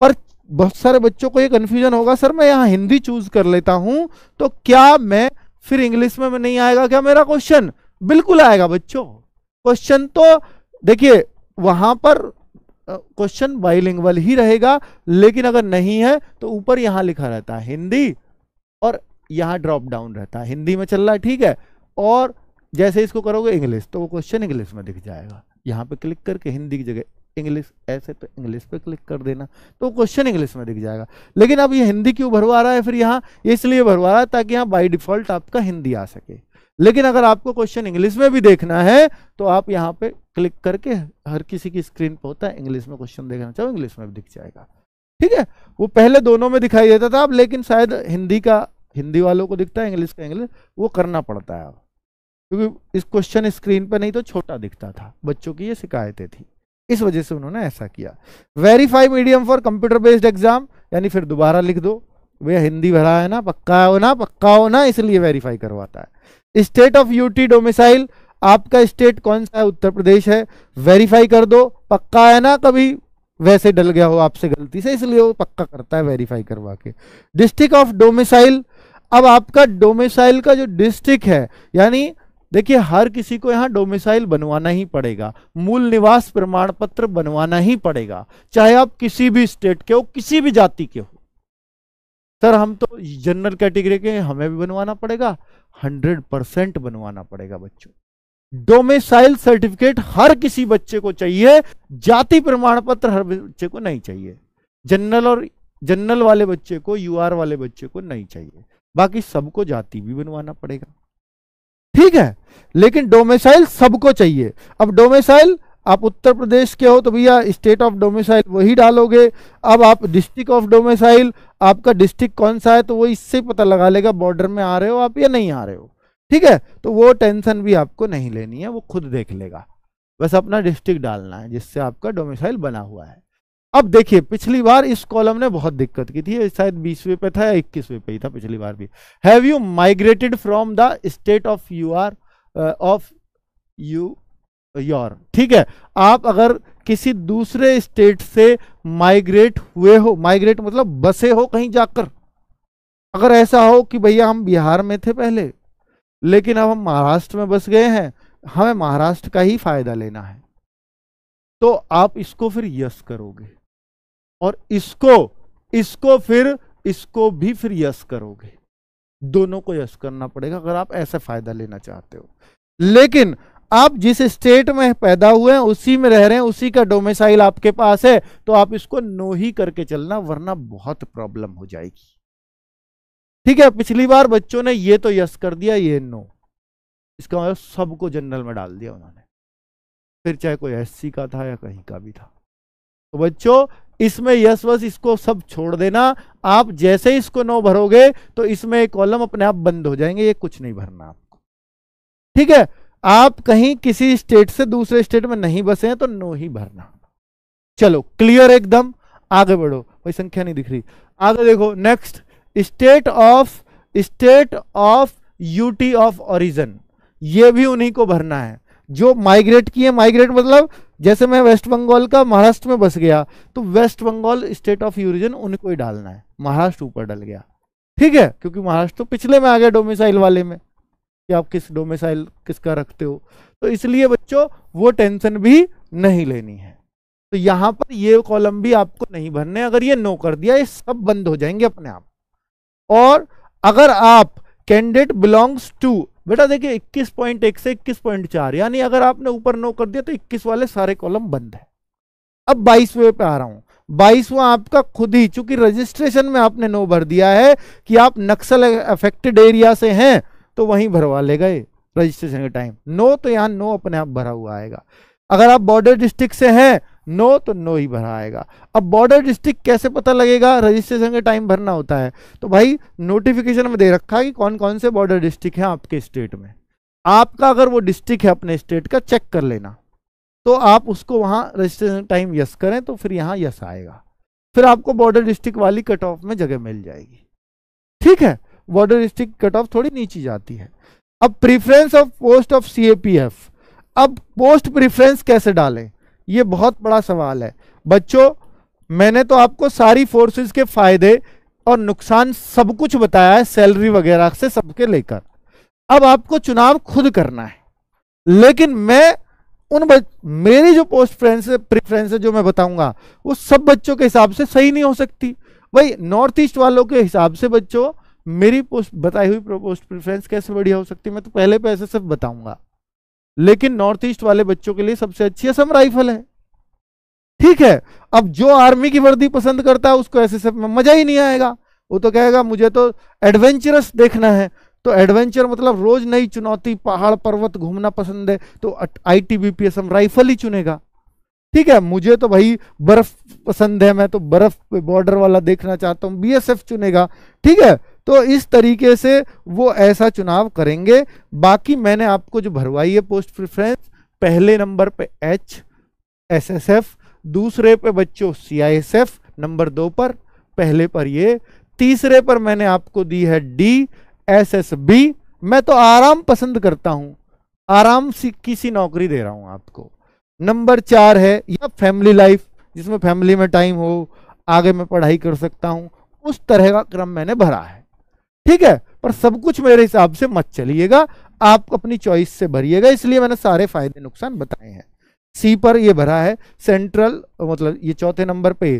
S1: पर बहुत सारे बच्चों को ये कन्फ्यूजन होगा सर मैं यहाँ हिंदी चूज कर लेता हूँ तो क्या मैं फिर इंग्लिश में नहीं आएगा क्या मेरा क्वेश्चन बिल्कुल आएगा बच्चों क्वेश्चन तो देखिए वहाँ पर क्वेश्चन बाइलिंगवल ही रहेगा लेकिन अगर नहीं है तो ऊपर यहाँ लिखा रहता है हिंदी और यहाँ ड्रॉप डाउन रहता है हिंदी में चल रहा है ठीक है और जैसे इसको करोगे इंग्लिश तो वो क्वेश्चन इंग्लिश में दिख जाएगा यहाँ पे क्लिक करके हिंदी की जगह इंग्लिश ऐसे तो इंग्लिश पे क्लिक कर देना तो क्वेश्चन इंग्लिश में दिख जाएगा लेकिन अब ये हिंदी क्यों भरवा रहा है फिर यहाँ इसलिए भरवा रहा है ताकि यहाँ बाई डिफॉल्ट आपका हिंदी आ सके लेकिन अगर आपको क्वेश्चन इंग्लिश में भी देखना है तो आप यहाँ पे क्लिक करके हर किसी की स्क्रीन पर होता है इंग्लिश में क्वेश्चन देखना चाहो इंग्लिश में भी दिख जाएगा ठीक है वो पहले दोनों में दिखाई देता था अब लेकिन शायद हिंदी का हिंदी वालों को दिखता है इंग्लिश का इंग्लिश वो करना पड़ता है क्योंकि इस क्वेश्चन स्क्रीन पर नहीं तो छोटा दिखता था बच्चों की ये शिकायतें थी इस वजह से उन्होंने ऐसा किया verify medium for computer based exam यानी फिर दोबारा लिख दो भैया हिंदी भरा है ना पक्का हो ना पक्का हो ना इसलिए वेरीफाई करवाता है स्टेट ऑफ यूटी डोमिसाइल आपका स्टेट कौन सा है उत्तर प्रदेश है वेरीफाई कर दो पक्का है ना कभी वैसे डल गया हो आपसे गलती से इसलिए वो पक्का करता है वेरीफाई करवा के डिस्ट्रिक्ट ऑफ डोमिसाइल अब आपका डोमिसाइल का जो डिस्ट्रिक्ट है यानी देखिए हर किसी को यहाँ डोमिसाइल बनवाना ही पड़ेगा मूल निवास प्रमाण पत्र बनवाना ही पड़ेगा चाहे आप किसी भी स्टेट के हो किसी भी जाति के हो सर हम तो जनरल कैटेगरी के हमें भी बनवाना पड़ेगा हंड्रेड परसेंट बनवाना पड़ेगा बच्चों डोमिसाइल सर्टिफिकेट हर किसी बच्चे को चाहिए जाति प्रमाण पत्र हर बच्चे को नहीं चाहिए जनरल और जनरल वाले बच्चे को यूआर वाले बच्चे को नहीं चाहिए बाकी सबको जाति भी बनवाना पड़ेगा ठीक है लेकिन डोमेसाइल सबको चाहिए अब डोमेसाइल आप उत्तर प्रदेश के हो तो भैया स्टेट ऑफ डोमेसाइल वही डालोगे अब आप डिस्ट्रिक्ट ऑफ डोमेसाइल आपका डिस्ट्रिक्ट कौन सा है तो वो इससे पता लगा लेगा बॉर्डर में आ रहे हो आप या नहीं आ रहे हो ठीक है तो वो टेंशन भी आपको नहीं लेनी है वो खुद देख लेगा बस अपना डिस्ट्रिक्ट डालना है जिससे आपका डोमिसाइल बना हुआ है अब देखिए पिछली बार इस कॉलम ने बहुत दिक्कत की थी शायद बीसवें पे था या इक्कीसवें पे ही था पिछली बार भी have you migrated from the state of you are of you your ठीक है आप अगर किसी दूसरे स्टेट से माइग्रेट हुए हो माइग्रेट मतलब बसे हो कहीं जाकर अगर ऐसा हो कि भैया हम बिहार में थे पहले लेकिन अब हम महाराष्ट्र में बस गए हैं हमें महाराष्ट्र का ही फायदा लेना है तो आप इसको फिर यस करोगे और इसको इसको फिर इसको भी फिर यश करोगे दोनों को यश करना पड़ेगा अगर आप ऐसा फायदा लेना चाहते हो लेकिन आप जिस स्टेट में पैदा हुए हैं उसी में रह रहे हैं उसी का डोमिसाइल आपके पास है तो आप इसको नो ही करके चलना वरना बहुत प्रॉब्लम हो जाएगी ठीक है पिछली बार बच्चों ने ये तो यस कर दिया ये नो इसका मतलब सबको जनरल में डाल दिया उन्होंने फिर चाहे कोई एससी का था या कहीं का भी था तो बच्चों इसमें यस वस इसको सब छोड़ देना आप जैसे ही इसको नौ भरोगे तो इसमें कॉलम अपने आप बंद हो जाएंगे ये कुछ नहीं भरना आपको ठीक है आप कहीं किसी स्टेट से दूसरे स्टेट में नहीं बसे हैं तो नो ही भरना चलो क्लियर एकदम आगे बढ़ो भाई संख्या नहीं दिख रही आगे देखो next state of state of UT of origin ये भी उन्हीं को भरना है जो माइग्रेट किए माइग्रेट मतलब जैसे मैं वेस्ट बंगाल का महाराष्ट्र में बस गया तो West Bengal state of origin उनको ही डालना है महाराष्ट्र ऊपर डल गया ठीक है क्योंकि महाराष्ट्र तो पिछले में आ गया डोमिसाइल वाले में कि आप किस डोमिसाइल किसका रखते हो तो इसलिए बच्चों वो टेंशन भी नहीं लेनी है तो यहाँ पर ये कॉलम भी आपको नहीं भरने अगर ये नो कर दिया ये सब बंद हो जाएंगे अपने आप और अगर आप कैंडिडेट बिलोंग्स टू बेटा देखिए इक्कीस पॉइंट एक से इक्कीस पॉइंट चार यानी अगर आपने ऊपर नो कर दिया तो इक्कीस वाले सारे कॉलम बंद है अब बाईसवें पे आ रहा हूं बाईसवा आपका खुद ही चूंकि रजिस्ट्रेशन में आपने नो भर दिया है कि आप नक्सल अफेक्टेड एरिया से हैं तो वहीं भरवा ले गए रजिस्ट्रेशन के टाइम नो तो यहां नो अपने आप भरा हुआ आएगा अगर आप बॉर्डर डिस्ट्रिक्ट से हैं नो तो नो ही भरा आएगा अब बॉर्डर डिस्ट्रिक्ट कैसे पता लगेगा रजिस्ट्रेशन का टाइम भरना होता है तो भाई नोटिफिकेशन में दे रखा है कि कौन कौन से बॉर्डर डिस्ट्रिक्ट हैं आपके स्टेट में आपका अगर वो डिस्ट्रिक्ट है अपने स्टेट का चेक कर लेना तो आप उसको वहाँ रजिस्ट्रेशन टाइम यस करें तो फिर यहाँ यस आएगा फिर आपको बॉर्डर डिस्ट्रिक्ट वाली कट ऑफ में जगह मिल जाएगी ठीक है बॉर्डर डिस्ट्रिक्ट कट ऑफ थोड़ी नीचे जाती है अब preference of post of C अब पोस्ट प्रीफरेंस कैसे डालें ये बहुत बड़ा सवाल है बच्चों मैंने तो आपको सारी फोर्सेस के फायदे और नुकसान सब कुछ बताया है सैलरी वगैरह से सबके लेकर अब आपको चुनाव खुद करना है लेकिन मैं उन बच मेरी जो पोस्ट फ्रेंस प्रिफ्रेंस जो मैं बताऊंगा वो सब बच्चों के हिसाब से सही नहीं हो सकती भाई नॉर्थ ईस्ट वालों के हिसाब से बच्चों मेरी पोस्ट बताई हुई पोस्ट प्रिफ्रेंस कैसे बढ़िया हो सकती है मैं तो पहले पैसे सब बताऊंगा लेकिन नॉर्थ ईस्ट वाले बच्चों के लिए सबसे अच्छी असम राइफल है ठीक है अब जो आर्मी की वर्दी पसंद करता है उसको ऐसे सब में मजा ही नहीं आएगा वो तो कहेगा मुझे तो एडवेंचरस देखना है तो एडवेंचर मतलब रोज नई चुनौती पहाड़ पर्वत घूमना पसंद है तो I T B P S M rifle ही चुनेगा ठीक है मुझे तो भाई बर्फ पसंद है मैं तो बर्फ बॉर्डर वाला देखना चाहता हूं बीएसएफ चुनेगा ठीक है तो इस तरीके से वो ऐसा चुनाव करेंगे बाकी मैंने आपको जो भरवाई है पोस्ट प्रिफ्रेंस पहले नंबर पे एच एसएसएफ दूसरे पे बच्चों सीआईएसएफ नंबर दो पर पहले पर ये तीसरे पर मैंने आपको दी है डी एस एस बी मैं तो आराम पसंद करता हूं आराम सी किसी नौकरी दे रहा हूं आपको नंबर चार है या फैमिली लाइफ जिसमें फैमिली में टाइम हो आगे मैं पढ़ाई कर सकता हूं उस तरह का क्रम मैंने भरा है ठीक है पर सब कुछ मेरे हिसाब से मत चलिएगा आप अपनी चॉइस से भरिएगा इसलिए मैंने सारे फायदे नुकसान बताए हैं सी पर ये भरा है सेंट्रल मतलब ये चौथे नंबर पे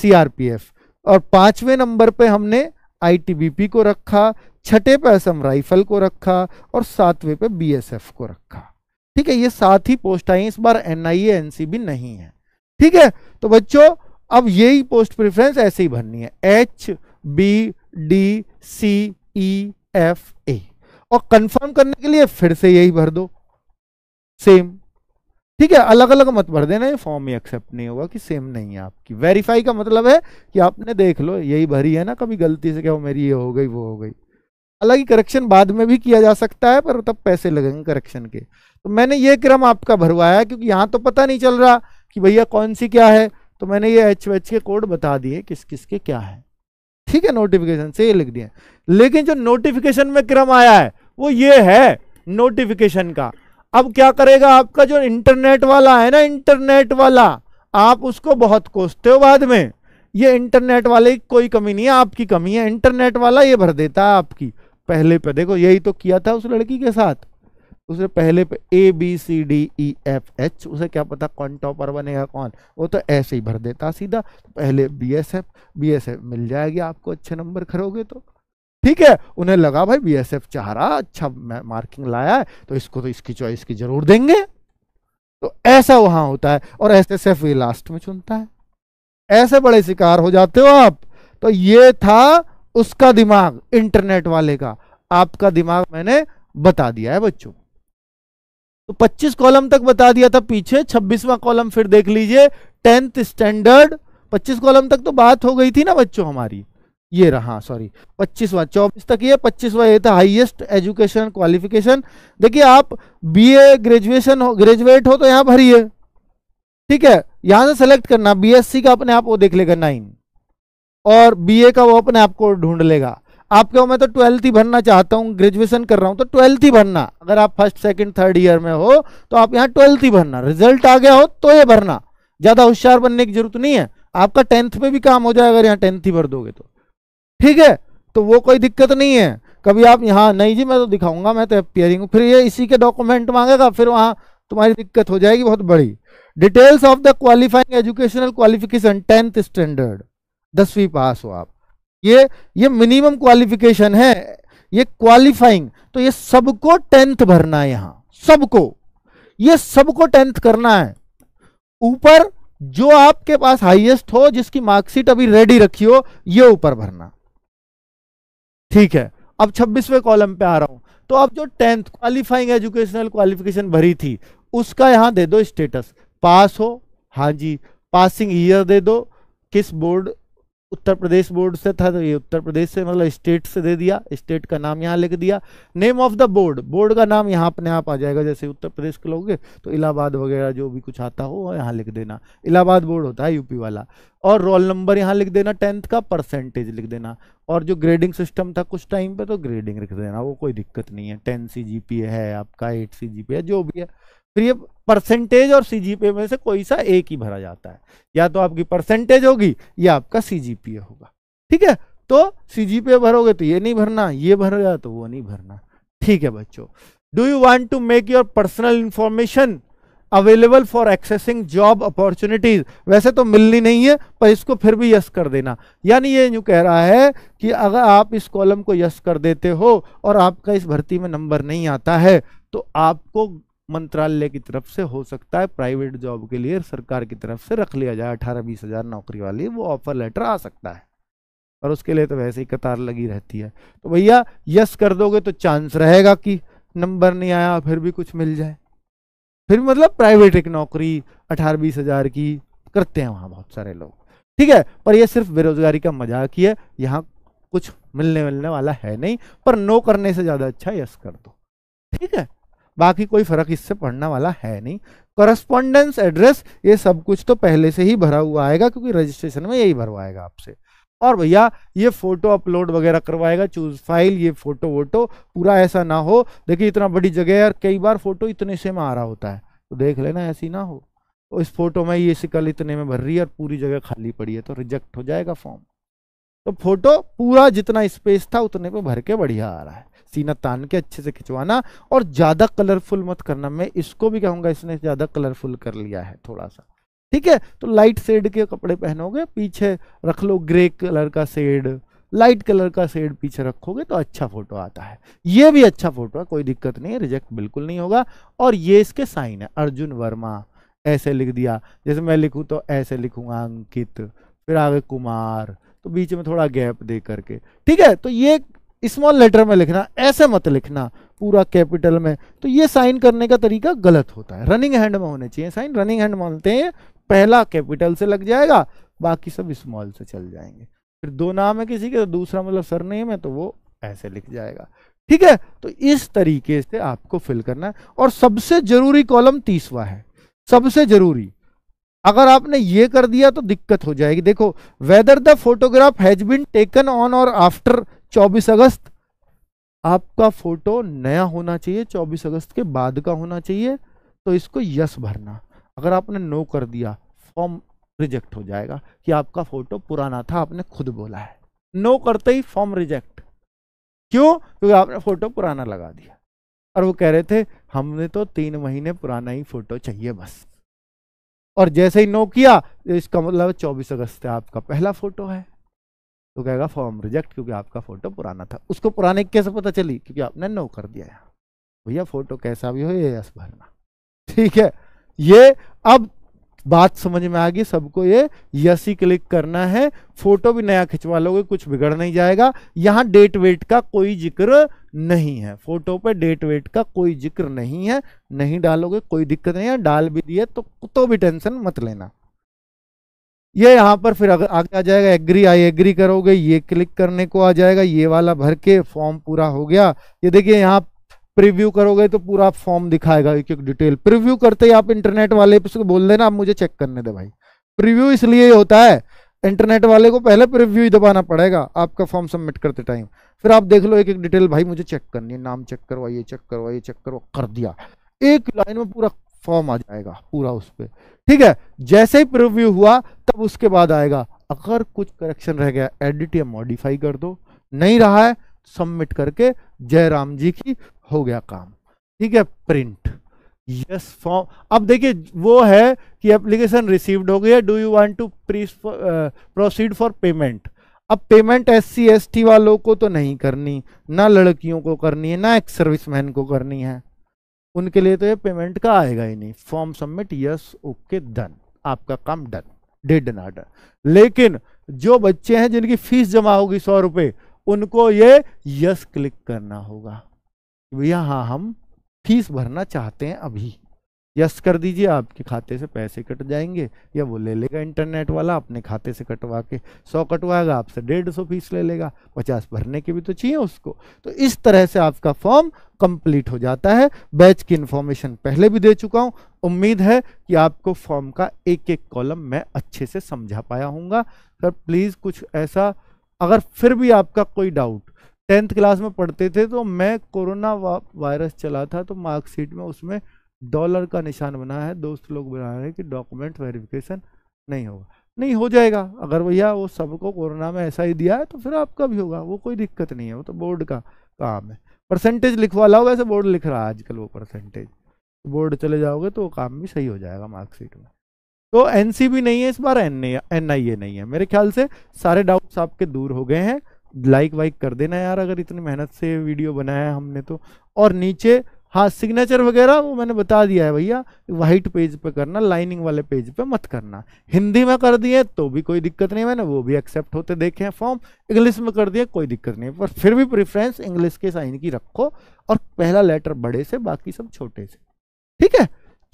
S1: सीआरपीएफ और पांचवें नंबर पे हमने आईटीबीपी को रखा छठे पे असम राइफल को रखा और सातवें पे बीएसएफ को रखा ठीक है ये सात ही पोस्ट आई इस बार एनआईए एनसीबी नहीं है ठीक है तो बच्चों अब यही पोस्ट प्रेफरेंस ऐसे ही भरनी है H B D C E F A और कंफर्म करने के लिए फिर से यही भर दो सेम ठीक है अलग अलग मत भर देना ये फॉर्म ही एक्सेप्ट नहीं होगा कि सेम नहीं है आपकी वेरीफाई का मतलब है कि आपने देख लो यही भरी है ना कभी गलती से क्या हो मेरी ये हो गई वो हो गई हालांकि करेक्शन बाद में भी किया जा सकता है पर तब पैसे लगेंगे करेक्शन के तो मैंने ये क्रम आपका भरवाया क्योंकि यहां तो पता नहीं चल रहा कि भैया कौन सी क्या है तो मैंने ये एच एच के कोड बता दिए किस किस के क्या है ठीक है नोटिफिकेशन से ये लिख दिया लेकिन जो नोटिफिकेशन में क्रम आया है वो ये है नोटिफिकेशन का अब क्या करेगा आपका जो इंटरनेट वाला है ना इंटरनेट वाला आप उसको बहुत कोसते हो बाद में ये इंटरनेट वाले की कोई कमी नहीं है आपकी कमी है इंटरनेट वाला ये भर देता है आपकी पहले पे देखो यही तो किया था उस लड़की के साथ उसने पहले पे A B C D E F H उसे क्या पता कौन टॉपर बनेगा कौन वो तो ऐसे ही भर देता सीधा पहले B S F B S F मिल जाएगी आपको अच्छे नंबर खरोगे तो ठीक है उन्हें लगा भाई बी एस एफ चाह रहा अच्छा मार्किंग लाया है तो इसको तो इसकी चॉइस की जरूर देंगे तो ऐसा वहां होता है और ऐसे सिर्फ ये लास्ट में चुनता है ऐसे बड़े शिकार हो जाते हो आप तो ये था उसका दिमाग इंटरनेट वाले का आपका दिमाग मैंने बता दिया है बच्चों तो 25 कॉलम तक बता दिया था पीछे 26वां कॉलम फिर देख लीजिए टेंथ स्टैंडर्ड 25 कॉलम तक तो बात हो गई थी ना बच्चों हमारी ये रहा सॉरी पच्चीसवा चौबीस तक ये पच्चीसवा ये था हाईएस्ट एजुकेशन क्वालिफिकेशन देखिए आप बीए ग्रेजुएशन हो ग्रेजुएट हो तो यहां भरिए ठीक है यहां से सेलेक्ट करना बीएससी का अपने आप वो देख लेगा नाइन और बीए का वो अपने आप को ढूंढ लेगा आप कहो मैं तो ट्वेल्थ ही भरना चाहता हूँ ग्रेजुएशन कर रहा हूँ तो ट्वेल्थ ही भरना अगर आप फर्स्ट सेकंड थर्ड ईयर में हो तो आप यहाँ ट्वेल्थ ही भरना रिजल्ट आ गया हो तो ये भरना ज़्यादा होशियार बनने की जरूरत नहीं है आपका टेंथ में भी काम हो जाए अगर यहाँ टेंथ ही भर दोगे तो ठीक है तो वो कोई दिक्कत नहीं है कभी आप यहाँ नहीं जी मैं तो दिखाऊंगा मैं तो अपियरिंग फिर ये इसी के डॉक्यूमेंट मांगेगा फिर वहाँ तुम्हारी दिक्कत हो जाएगी बहुत बड़ी details of the qualifying educational qualification tenth standard दसवीं पास हो आप ये ये मिनिमम क्वालिफिकेशन है ये क्वालिफाइंग तो ये सबको टेंथ भरना है यहां सबको ये सबको टेंथ करना है ऊपर जो आपके पास हाईएस्ट हो जिसकी मार्कशीट अभी रेडी रखी हो ये ऊपर भरना ठीक है अब 26वें कॉलम पे आ रहा हूं तो अब जो टेंथ क्वालिफाइंग एजुकेशनल क्वालिफिकेशन भरी थी उसका यहां दे दो स्टेटस पास हो हाँ जी पासिंग ईयर दे दो किस बोर्ड उत्तर प्रदेश बोर्ड से था तो ये उत्तर प्रदेश से मतलब स्टेट से दे दिया स्टेट का नाम यहाँ लिख दिया name of the board board का नाम यहाँ अपने आप आ जाएगा जैसे उत्तर प्रदेश के लोगे तो इलाहाबाद वगैरह जो भी कुछ आता हो यहाँ लिख देना इलाहाबाद बोर्ड होता है यूपी वाला और रोल नंबर यहाँ लिख देना टेंथ का परसेंटेज लिख देना और जो ग्रेडिंग सिस्टम था कुछ टाइम पर तो ग्रेडिंग लिख देना वो कोई दिक्कत नहीं है टेन सी जी है आपका एट सी जी है जो भी है फिर ये परसेंटेज और सीजीपीए में से कोई सा एक ही भरा जाता है या तो आपकी परसेंटेज होगी या आपका सीजीपीए होगा ठीक है तो सीजीपीए भरोगे तो ये नहीं भरना ये भर गया तो वो नहीं भरना ठीक है बच्चों do you want to make your personal information available for accessing job opportunities वैसे तो मिलनी नहीं है पर इसको फिर भी यस कर देना यानी ये यूँ कह रहा है कि अगर आप इस कॉलम को यस कर देते हो और आपका इस भर्ती में नंबर नहीं आता है तो आपको मंत्रालय की तरफ से हो सकता है प्राइवेट जॉब के लिए सरकार की तरफ से रख लिया जाए अठारह बीस हज़ार नौकरी वाली वो ऑफर लेटर आ सकता है और उसके लिए तो वैसे ही कतार लगी रहती है तो भैया यस कर दोगे तो चांस रहेगा कि नंबर नहीं आया फिर भी कुछ मिल जाए फिर मतलब प्राइवेट एक नौकरी अठारह बीस हज़ार की करते हैं वहाँ बहुत सारे लोग ठीक है पर यह सिर्फ बेरोजगारी का मजाक ही है यहाँ कुछ मिलने मिलने वाला है नहीं पर नो करने से ज़्यादा अच्छा यस कर दो ठीक है बाकी कोई फर्क इससे पढ़ने वाला है नहीं करस्पॉन्डेंस एड्रेस ये सब कुछ तो पहले से ही भरा हुआ आएगा क्योंकि रजिस्ट्रेशन में यही भरवाएगा आपसे और भैया ये फोटो अपलोड वगैरह करवाएगा चूज फाइल ये फोटो वोटो पूरा ऐसा ना हो देखिए इतना बड़ी जगह है और कई बार फोटो इतने से में आ रहा होता है तो देख लेना ऐसी ना हो तो इस फोटो में ये शिकल इतने में भर रही है और पूरी जगह खाली पड़ी है तो रिजेक्ट हो जाएगा फॉर्म तो फोटो पूरा जितना स्पेस था उतने पे भर के बढ़िया आ रहा है सीना तान के अच्छे से खिंचवाना और ज़्यादा कलरफुल मत करना मैं इसको भी कहूँगा इसने ज़्यादा कलरफुल कर लिया है थोड़ा सा ठीक है तो लाइट शेड के कपड़े पहनोगे पीछे रख लो ग्रे कलर का शेड लाइट कलर का शेड पीछे रखोगे तो अच्छा फोटो आता है ये भी अच्छा फोटो है कोई दिक्कत नहीं है रिजेक्ट बिल्कुल नहीं होगा और ये इसके साइन है अर्जुन वर्मा ऐसे लिख दिया जैसे मैं लिखूँ तो ऐसे लिखूंगा अंकित फिर आगे कुमार तो बीच में थोड़ा गैप दे करके ठीक है तो ये स्मॉल लेटर में लिखना ऐसे मत लिखना पूरा कैपिटल में तो ये साइन करने का तरीका गलत होता है रनिंग हैंड में होने चाहिए साइन रनिंग हैंड मानते हैं पहला कैपिटल से लग जाएगा बाकी सब स्मॉल से चल जाएंगे फिर दो नाम है किसी के तो दूसरा मतलब नहीं है तो वो ऐसे लिख जाएगा ठीक है तो इस तरीके से आपको फिल करना है और सबसे जरूरी कॉलम तीसवा है सबसे जरूरी अगर आपने ये कर दिया तो दिक्कत हो जाएगी देखो whether the photograph has been taken on और आफ्टर 24 अगस्त आपका फोटो नया होना चाहिए 24 अगस्त के बाद का होना चाहिए तो इसको यस भरना अगर आपने नो कर दिया फॉर्म रिजेक्ट हो जाएगा कि आपका फोटो पुराना था आपने खुद बोला है नो करते ही फॉर्म रिजेक्ट क्यों क्योंकि आपने फोटो पुराना लगा दिया और वो कह रहे थे हमने तो तीन महीने पुराना ही फोटो चाहिए बस और जैसे ही नो किया इसका मतलब चौबीस अगस्त से आपका पहला फोटो है तो कहेगा फॉर्म रिजेक्ट क्योंकि आपका फोटो पुराना था उसको पुराने कैसे पता चली क्योंकि आपने नो कर दिया है भैया फोटो कैसा भी हो ये यस भरना ठीक है ये अब बात समझ में आ गई सबको ये ही क्लिक करना है फोटो भी नया खिंचवा लोगे कुछ बिगड़ नहीं जाएगा यहाँ डेट वेट का कोई जिक्र नहीं है फोटो पे डेट वेट का कोई जिक्र नहीं है नहीं डालोगे कोई दिक्कत नहीं है डाल भी दिए तो तो भी टेंशन मत लेना ये यहाँ पर फिर आगे आ जाएगा एग्री आई एग्री करोगे ये क्लिक करने को आ जाएगा ये वाला भर के फॉर्म पूरा हो गया ये देखिए यहाँ प्रीव्यू करोगे तो पूरा फॉर्म दिखाएगा एक एक डिटेल प्रीव्यू करते ही आप इंटरनेट वाले बोल देना आप मुझे चेक करने दे भाई प्रीव्यू इसलिए होता है इंटरनेट वाले को पहले प्रीव्यू ही दबाना पड़ेगा आपका फॉर्म सबमिट करते टाइम फिर आप देख लो एक एक डिटेल भाई मुझे चेक करनी है नाम चेक करवाइए चेक करवाइए चेक करवा कर दिया एक लाइन में पूरा फॉर्म आ जाएगा पूरा उस पर ठीक है जैसे ही प्रिव्यू हुआ तब उसके बाद आएगा अगर कुछ करेक्शन रह गया एडिट या मॉडिफाई कर दो नहीं रहा है सबमिट करके जयराम जी की हो गया काम ठीक है प्रिंट यस फॉर्म अब देखिए वो है कि एप्लीकेशन रिसीव्ड हो गई है do you want to proceed for payment अब payment S C S T वालों को तो नहीं करनी ना लड़कियों को करनी है ना एक सर्विसमैन को करनी है उनके लिए तो ये पेमेंट का आएगा ही नहीं form submit yes okay done आपका काम डन डेड डन लेकिन जो बच्चे हैं जिनकी फीस जमा होगी सौ रुपये उनको ये यस क्लिक करना होगा भैया हाँ हम फीस भरना चाहते हैं अभी यस कर दीजिए आपके खाते से पैसे कट जाएंगे या वो ले लेगा इंटरनेट वाला अपने खाते से कटवा के सौ कटवाएगा आपसे डेढ़ सौ फीस ले लेगा पचास भरने के भी तो चाहिए उसको तो इस तरह से आपका फॉर्म कंप्लीट हो जाता है बैच की इन्फॉर्मेशन पहले भी दे चुका हूँ उम्मीद है कि आपको फॉर्म का एक एक कॉलम मैं अच्छे से समझा पाया हूँगा सर प्लीज़ कुछ ऐसा अगर फिर भी आपका कोई डाउट टेंथ क्लास में पढ़ते थे तो मैं कोरोना वायरस चला था तो मार्कशीट में उसमें डॉलर का निशान बना है दोस्त लोग बना रहे हैं कि डॉक्यूमेंट वेरिफिकेशन नहीं होगा नहीं हो जाएगा अगर भैया वो सबको कोरोना में ऐसा ही दिया है तो फिर आपका भी होगा वो कोई दिक्कत नहीं है वो तो बोर्ड का काम है परसेंटेज लिखवा लाओ वैसे बोर्ड लिख रहा है आजकल वो परसेंटेज बोर्ड चले जाओगे तो वो काम भी सही हो जाएगा मार्कशीट में तो एनसीबी नहीं है इस बार एन एनआईए नहीं है मेरे ख्याल से सारे डाउट्स आपके दूर हो गए हैं लाइक वाइक कर देना यार अगर इतनी मेहनत से वीडियो बनाया है हमने तो और नीचे हाँ सिग्नेचर वगैरह वो मैंने बता दिया है भैया वाइट पेज पे करना लाइनिंग वाले पेज पे मत करना हिंदी में कर दिए तो भी कोई दिक्कत नहीं मैंने वो भी एक्सेप्ट होते देखे हैं फॉर्म इंग्लिश में कर दिए कोई दिक्कत नहीं पर फिर भी प्रिफ्रेंस इंग्लिश के साइन की रखो और पहला लेटर बड़े से बाकी सब छोटे से ठीक है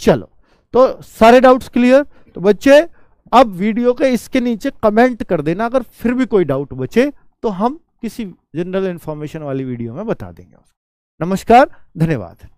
S1: चलो तो सारे डाउट्स क्लियर तो बच्चे अब वीडियो के इसके नीचे कमेंट कर देना अगर फिर भी कोई डाउट बचे तो हम किसी जनरल इंफॉर्मेशन वाली वीडियो में बता देंगे नमस्कार धन्यवाद